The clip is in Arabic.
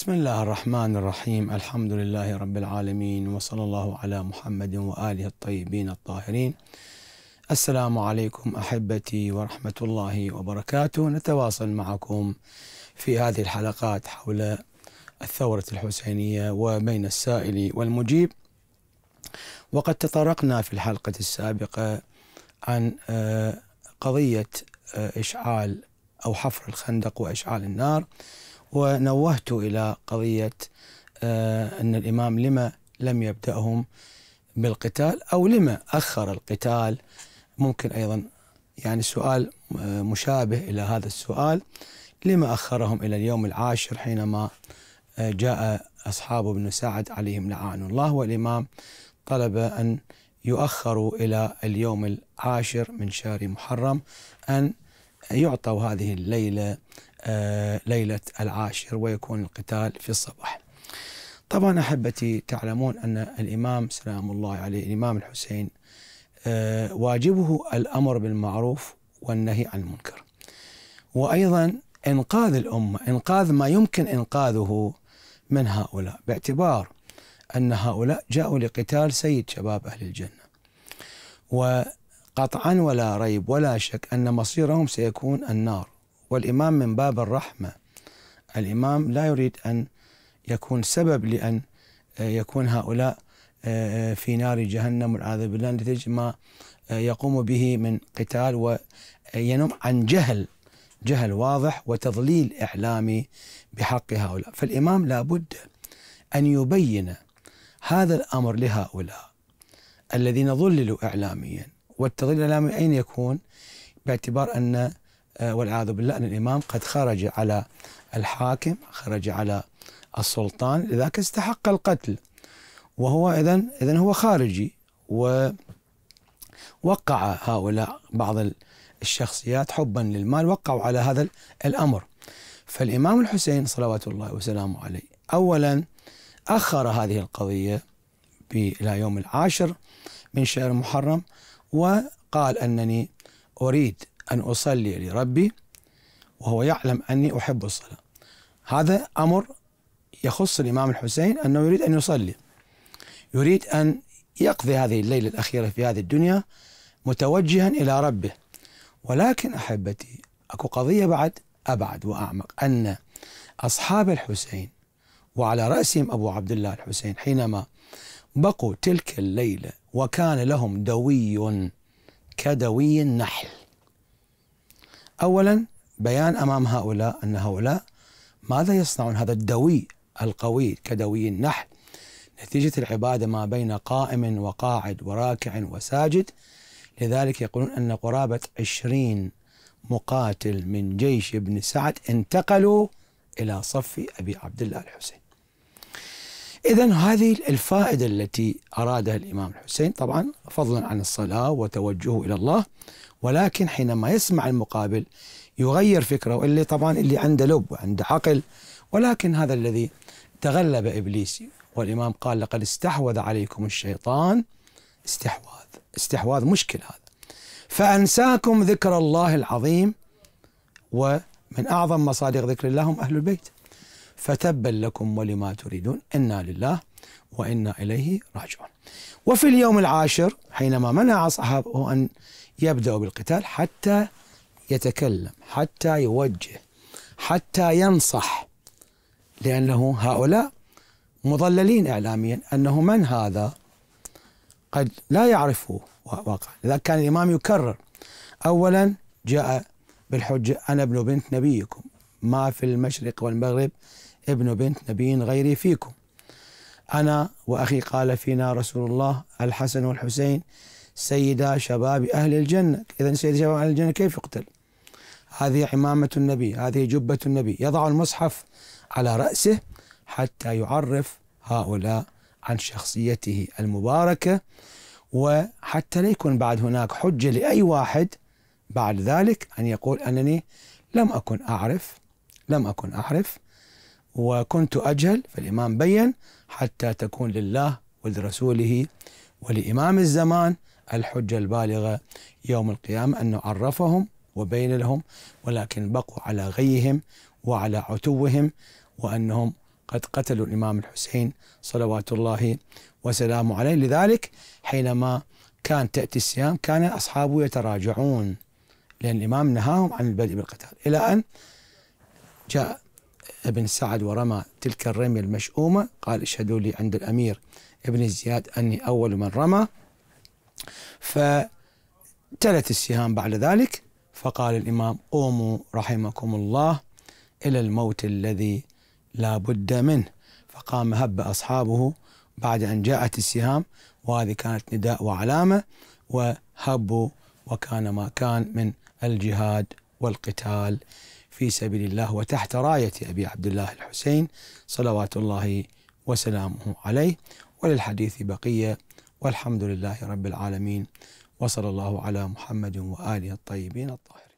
بسم الله الرحمن الرحيم الحمد لله رب العالمين وصلى الله على محمد وآله الطيبين الطاهرين السلام عليكم أحبتي ورحمة الله وبركاته نتواصل معكم في هذه الحلقات حول الثورة الحسينية وبين السائل والمجيب وقد تطرقنا في الحلقة السابقة عن قضية إشعال أو حفر الخندق وإشعال النار ونوهت إلى قضية آه، أن الإمام لما لم يبدأهم بالقتال أو لما أخر القتال ممكن أيضا يعني سؤال آه، مشابه إلى هذا السؤال لما أخرهم إلى اليوم العاشر حينما آه، جاء أصحاب ابن سعد عليهم لعان الله والإمام طلب أن يؤخروا إلى اليوم العاشر من شهر محرم أن يعطوا هذه الليلة آه، ليلة العاشر ويكون القتال في الصباح طبعا أحبتي تعلمون أن الإمام سلام الله عليه الإمام الحسين آه، واجبه الأمر بالمعروف والنهي عن المنكر وأيضا إنقاذ الأمة إنقاذ ما يمكن إنقاذه من هؤلاء باعتبار أن هؤلاء جاءوا لقتال سيد شباب أهل الجنة وقطعا ولا ريب ولا شك أن مصيرهم سيكون النار والإمام من باب الرحمة الإمام لا يريد أن يكون سبب لأن آه، يكون هؤلاء آه، في نار جهنم والعياذ بالله نتيجة ما آه، يقوم به من قتال وينم عن جهل جهل واضح وتضليل إعلامي بحق هؤلاء فالإمام لابد أن يبين هذا الأمر لهؤلاء الذين ضللوا إعلاميا والتضليل الإعلامي أين يكون باعتبار أن آه، والعياذ بالله أن الإمام قد خرج على الحاكم خرج على السلطان لذلك استحق القتل وهو إذا إذا هو خارجي ووقع هؤلاء بعض الشخصيات حبا للمال وقعوا على هذا الأمر فالإمام الحسين صلوات الله وسلامه عليه أولا أخر هذه القضية إلى يوم العاشر من شهر محرم وقال أنني أريد أن أصلي لربي وهو يعلم أني أحب الصلاة هذا أمر يخص الإمام الحسين أنه يريد أن يصلي يريد أن يقضي هذه الليلة الأخيرة في هذه الدنيا متوجها إلى ربه ولكن أحبتي أكو قضية بعد أبعد وأعمق أن أصحاب الحسين وعلى رأسهم أبو عبد الله الحسين حينما بقوا تلك الليلة وكان لهم دوي كدوي النحل اولا بيان امام هؤلاء ان هؤلاء ماذا يصنعون هذا الدوي القوي كدوي النحل نتيجه العباده ما بين قائم وقاعد وراكع وساجد لذلك يقولون ان قرابه عشرين مقاتل من جيش ابن سعد انتقلوا الى صف ابي عبد الله الحسين إذا هذه الفائدة التي أرادها الإمام الحسين طبعا فضلا عن الصلاة وتوجهه إلى الله ولكن حينما يسمع المقابل يغير فكره اللي طبعا اللي عنده لب وعنده عقل ولكن هذا الذي تغلب إبليس والإمام قال لقد استحوذ عليكم الشيطان استحواذ استحواذ مشكل هذا فأنساكم ذكر الله العظيم ومن أعظم مصادق ذكر الله هم أهل البيت فتبا لكم ولما تريدون انا لله وانا اليه راجعون. وفي اليوم العاشر حينما منع اصحابه ان يبداوا بالقتال حتى يتكلم، حتى يوجه، حتى ينصح لانه هؤلاء مضللين اعلاميا انه من هذا؟ قد لا يعرفه واقع، لذلك كان الامام يكرر اولا جاء بالحجه انا ابن بنت نبيكم ما في المشرق والمغرب ابن بنت نبي غيري فيكم أنا وأخي قال فينا رسول الله الحسن والحسين سيدا شباب أهل الجنة إذا سيدا شباب أهل الجنة كيف يقتل هذه عمامة النبي هذه جبة النبي يضع المصحف على رأسه حتى يعرف هؤلاء عن شخصيته المباركة وحتى لا يكون بعد هناك حجة لأي واحد بعد ذلك أن يقول أنني لم أكن أعرف لم أكن أعرف وكنت أجهل فالإمام بين حتى تكون لله ولرسوله ولإمام الزمان الحجة البالغة يوم القيامة أنه عرفهم وبين لهم ولكن بقوا على غيهم وعلى عتوهم وأنهم قد قتلوا الإمام الحسين صلوات الله وسلامه عليه لذلك حينما كان تأتي الصيام كان أصحابه يتراجعون لأن الإمام نهاهم عن البدء بالقتال إلى أن جاء ابن سعد ورمى تلك الرمية المشؤومة قال اشهدوا لي عند الأمير ابن زياد أني أول من رمى فتلت السهام بعد ذلك فقال الإمام قوموا رحمكم الله إلى الموت الذي لا بد منه فقام هب أصحابه بعد أن جاءت السهام وهذه كانت نداء وعلامة وهبوا وكان ما كان من الجهاد والقتال في سبيل الله وتحت راية أبي عبد الله الحسين صلوات الله وسلامه عليه وللحديث بقية والحمد لله رب العالمين وصلى الله على محمد وآله الطيبين الطاهرين